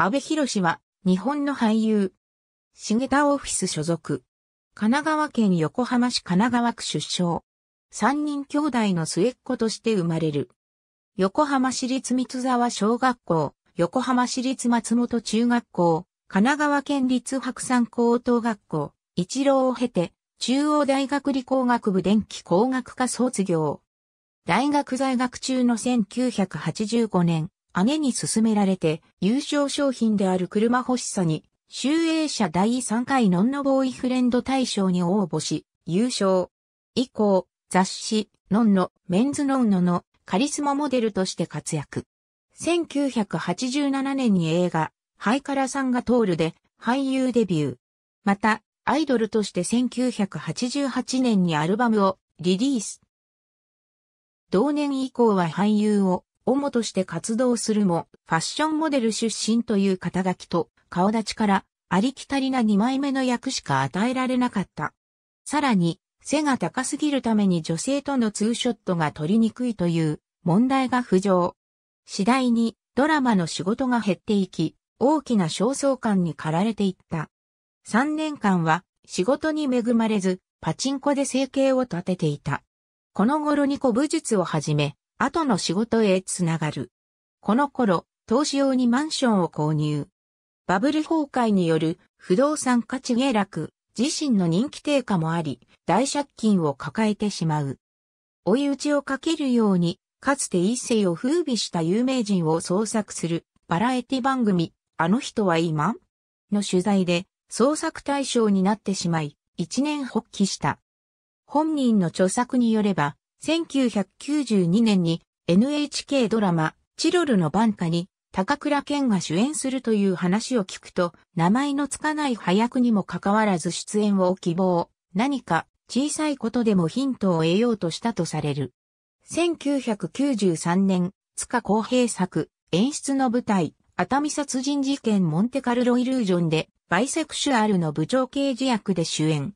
安部博は、日本の俳優。茂田オフィス所属。神奈川県横浜市神奈川区出生。三人兄弟の末っ子として生まれる。横浜市立三沢小学校、横浜市立松本中学校、神奈川県立白山高等学校、一浪を経て、中央大学理工学部電気工学科卒業。大学在学中の1985年、姉に勧められて優勝商品である車欲しさに、集英社第3回ノンノボーイフレンド大賞に応募し、優勝。以降、雑誌、ノンノ、メンズノンノのカリスマモデルとして活躍。1987年に映画、ハイカラさんが通るで俳優デビュー。また、アイドルとして1988年にアルバムをリリース。同年以降は俳優を主として活動するも、ファッションモデル出身という肩書きと、顔立ちから、ありきたりな2枚目の役しか与えられなかった。さらに、背が高すぎるために女性とのツーショットが取りにくいという問題が浮上。次第にドラマの仕事が減っていき、大きな焦燥感に駆られていった。3年間は仕事に恵まれず、パチンコで生計を立てていた。この頃に古武術をはじめ、後の仕事へつながる。この頃、投資用にマンションを購入。バブル崩壊による不動産価値下落、自身の人気低下もあり、大借金を抱えてしまう。追い打ちをかけるように、かつて一世を風靡した有名人を創作するバラエティ番組、あの人は今の取材で創作対象になってしまい、一年発起した。本人の著作によれば、1992年に NHK ドラマ、チロルの晩下に高倉健が主演するという話を聞くと、名前のつかない早役にもかかわらず出演を希望、何か小さいことでもヒントを得ようとしたとされる。1993年、塚公平作、演出の舞台、熱海殺人事件モンテカルロイルージョンで、バイセクシュアルの部長刑事役で主演。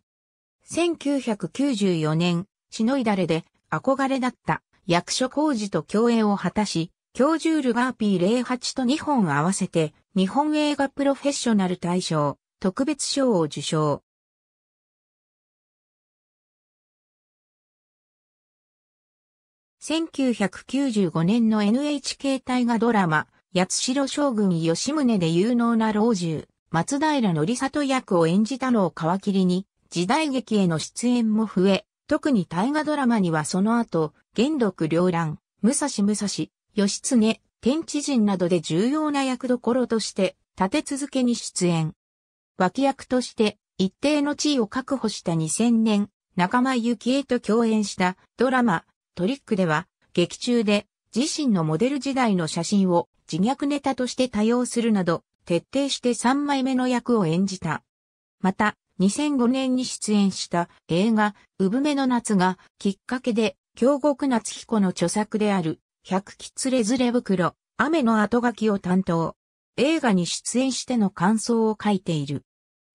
1994年、しのいだれで、憧れだった役所工事と共演を果たし、教授ルガー P08 と2本合わせて日本映画プロフェッショナル大賞特別賞を受賞。1995年の NHK 大河ドラマ、八代将軍吉宗で有能な老中、松平則里役を演じたのを皮切りに、時代劇への出演も増え、特に大河ドラマにはその後、元禄両乱、武蔵武蔵、義経、天地人などで重要な役どころとして立て続けに出演。脇役として一定の地位を確保した2000年、仲間由紀恵と共演したドラマ、トリックでは、劇中で自身のモデル時代の写真を自虐ネタとして多用するなど、徹底して3枚目の役を演じた。また、2005年に出演した映画、産めの夏がきっかけで、京極夏彦の著作である、百鬼連れずれ袋、雨の後書きを担当。映画に出演しての感想を書いている。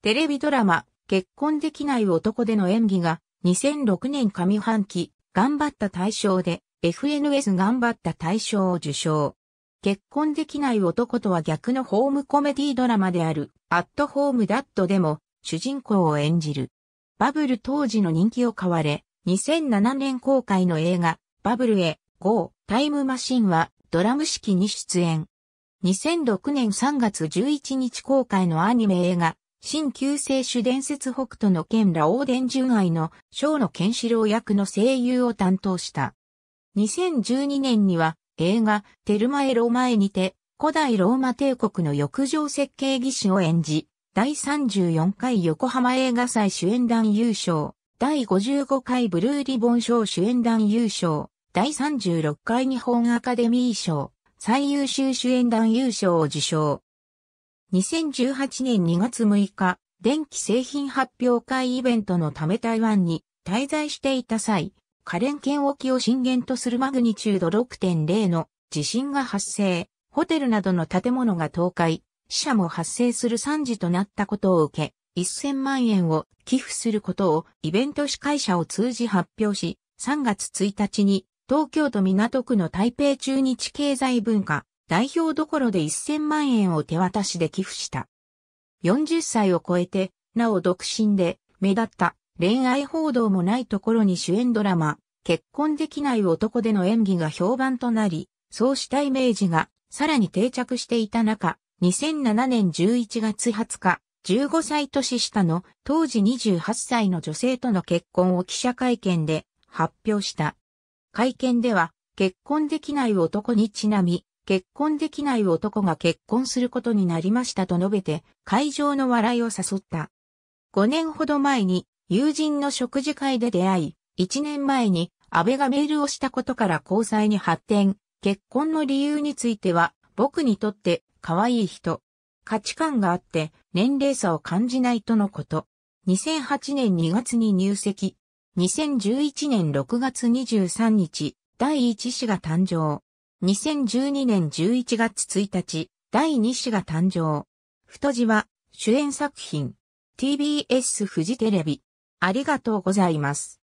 テレビドラマ、結婚できない男での演技が、2006年上半期、頑張った大賞で、FNS 頑張った大賞を受賞。結婚できない男とは逆のホームコメディドラマである、アットホームダットでも、主人公を演じる。バブル当時の人気を買われ、2007年公開の映画、バブルへ、GO! タイムマシンはドラム式に出演。2006年3月11日公開のアニメ映画、新旧聖主伝説北斗の剣ら王ン純愛の小野健志郎役の声優を担当した。2012年には映画テルマエロ前にて古代ローマ帝国の浴場設計技師を演じ、第34回横浜映画祭主演団優勝、第55回ブルーリボン賞主演団優勝、第36回日本アカデミー賞、最優秀主演団優勝を受賞。2018年2月6日、電気製品発表会イベントのため台湾に滞在していた際、カレン県沖を震源とするマグニチュード6.0の地震が発生、ホテルなどの建物が倒壊、死者も発生する惨事となったことを受け、1000万円を寄付することをイベント司会者を通じ発表し、3月1日に東京都港区の台北中日経済文化代表どころで1000万円を手渡しで寄付した。40歳を超えて、なお独身で目立った恋愛報道もないところに主演ドラマ、結婚できない男での演技が評判となり、そうしたイメージがさらに定着していた中、2007年11月20日、15歳年下の当時28歳の女性との結婚を記者会見で発表した。会見では、結婚できない男にちなみ、結婚できない男が結婚することになりましたと述べて、会場の笑いを誘った。5年ほど前に友人の食事会で出会い、1年前に安倍がメールをしたことから交際に発展、結婚の理由については、僕にとって可愛い人。価値観があって年齢差を感じないとのこと。2008年2月に入籍。2011年6月23日、第1子が誕生。2012年11月1日、第2子が誕生。太字は主演作品。TBS フジテレビ。ありがとうございます。